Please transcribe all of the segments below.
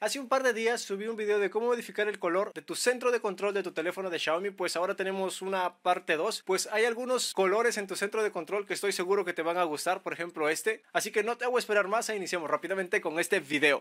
Hace un par de días subí un video de cómo modificar el color de tu centro de control de tu teléfono de Xiaomi, pues ahora tenemos una parte 2, pues hay algunos colores en tu centro de control que estoy seguro que te van a gustar, por ejemplo este, así que no te hago esperar más e iniciamos rápidamente con este video.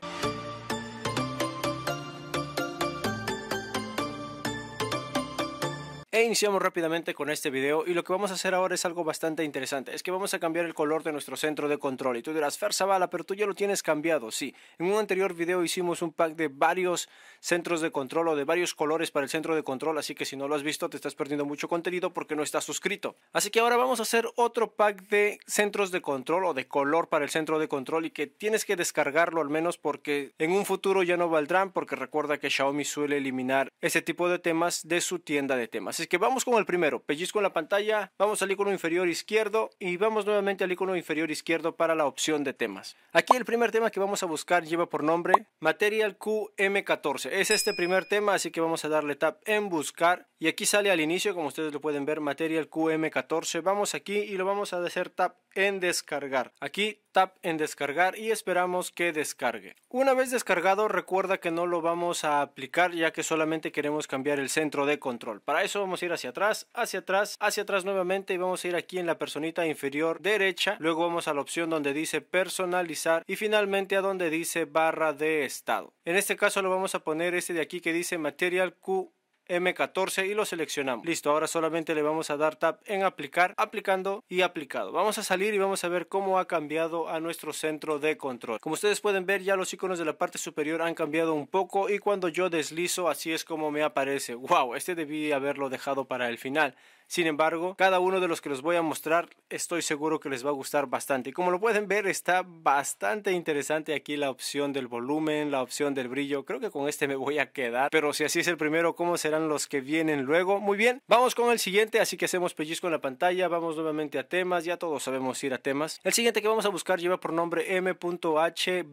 E iniciamos rápidamente con este video y lo que vamos a hacer ahora es algo bastante interesante, es que vamos a cambiar el color de nuestro centro de control y tú dirás, Fer Zavala, pero tú ya lo tienes cambiado, sí, en un anterior video hicimos un pack de varios centros de control o de varios colores para el centro de control, así que si no lo has visto te estás perdiendo mucho contenido porque no estás suscrito. Así que ahora vamos a hacer otro pack de centros de control o de color para el centro de control y que tienes que descargarlo al menos porque en un futuro ya no valdrán porque recuerda que Xiaomi suele eliminar ese tipo de temas de su tienda de temas que vamos con el primero, pellizco en la pantalla, vamos al icono inferior izquierdo y vamos nuevamente al icono inferior izquierdo para la opción de temas. Aquí el primer tema que vamos a buscar lleva por nombre Material QM14. Es este primer tema, así que vamos a darle tap en buscar y aquí sale al inicio, como ustedes lo pueden ver, Material QM14. Vamos aquí y lo vamos a hacer tap en descargar. Aquí tap en descargar y esperamos que descargue. Una vez descargado recuerda que no lo vamos a aplicar ya que solamente queremos cambiar el centro de control. Para eso vamos a ir hacia atrás, hacia atrás, hacia atrás nuevamente y vamos a ir aquí en la personita inferior derecha. Luego vamos a la opción donde dice personalizar y finalmente a donde dice barra de estado. En este caso lo vamos a poner este de aquí que dice material Q M14 y lo seleccionamos. Listo, ahora solamente le vamos a dar tap en aplicar, aplicando y aplicado. Vamos a salir y vamos a ver cómo ha cambiado a nuestro centro de control. Como ustedes pueden ver ya los iconos de la parte superior han cambiado un poco y cuando yo deslizo así es como me aparece. Wow, este debí haberlo dejado para el final. Sin embargo, cada uno de los que los voy a mostrar estoy seguro que les va a gustar bastante. Y como lo pueden ver, está bastante interesante aquí la opción del volumen, la opción del brillo. Creo que con este me voy a quedar, pero si así es el primero, ¿cómo serán los que vienen luego? Muy bien, vamos con el siguiente, así que hacemos pellizco en la pantalla, vamos nuevamente a temas, ya todos sabemos ir a temas. El siguiente que vamos a buscar lleva por nombre m.h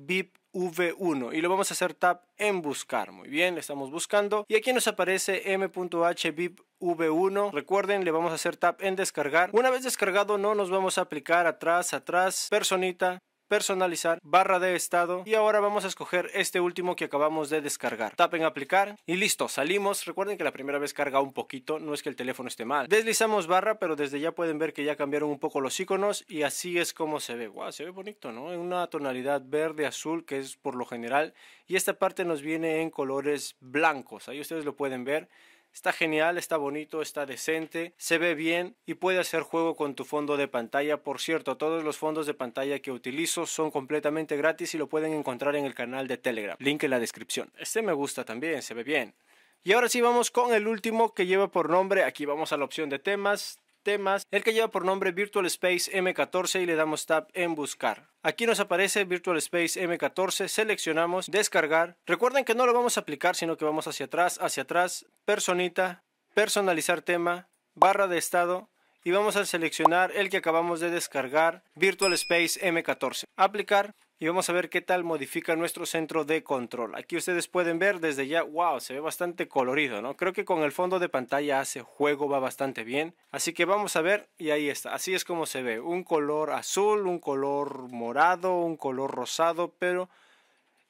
v1 y lo vamos a hacer tap en buscar. Muy bien, le estamos buscando y aquí nos aparece m.hbib V1. Recuerden, le vamos a hacer tap en descargar. Una vez descargado, no nos vamos a aplicar atrás, atrás, personita, personalizar, barra de estado y ahora vamos a escoger este último que acabamos de descargar. Tapen aplicar y listo, salimos. Recuerden que la primera vez carga un poquito, no es que el teléfono esté mal. Deslizamos barra, pero desde ya pueden ver que ya cambiaron un poco los iconos y así es como se ve. se ve bonito, ¿no? En una tonalidad verde azul que es por lo general y esta parte nos viene en colores blancos. Ahí ustedes lo pueden ver. Está genial, está bonito, está decente, se ve bien y puede hacer juego con tu fondo de pantalla. Por cierto, todos los fondos de pantalla que utilizo son completamente gratis y lo pueden encontrar en el canal de Telegram. Link en la descripción. Este me gusta también, se ve bien. Y ahora sí vamos con el último que lleva por nombre, aquí vamos a la opción de temas, temas, el que lleva por nombre Virtual Space M14 y le damos tab en buscar. Aquí nos aparece Virtual Space M14, seleccionamos descargar. Recuerden que no lo vamos a aplicar, sino que vamos hacia atrás, hacia atrás, personita, personalizar tema, barra de estado y vamos a seleccionar el que acabamos de descargar, Virtual Space M14. Aplicar y vamos a ver qué tal modifica nuestro centro de control. Aquí ustedes pueden ver desde ya, wow, se ve bastante colorido, ¿no? Creo que con el fondo de pantalla hace juego, va bastante bien. Así que vamos a ver y ahí está, así es como se ve. Un color azul, un color morado, un color rosado, pero...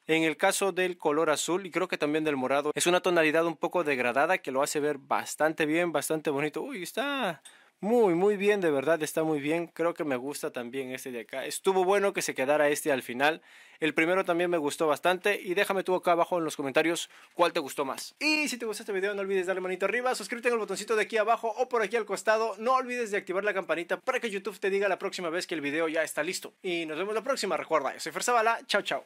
En el caso del color azul y creo que también del morado, es una tonalidad un poco degradada que lo hace ver bastante bien, bastante bonito. Uy, está muy, muy bien, de verdad está muy bien. Creo que me gusta también este de acá. Estuvo bueno que se quedara este al final. El primero también me gustó bastante. Y déjame tú acá abajo en los comentarios cuál te gustó más. Y si te gustó este video, no olvides darle manito arriba, suscríbete en el botoncito de aquí abajo o por aquí al costado. No olvides de activar la campanita para que YouTube te diga la próxima vez que el video ya está listo. Y nos vemos la próxima. Recuerda, yo soy Ferzabala. Chao, chao.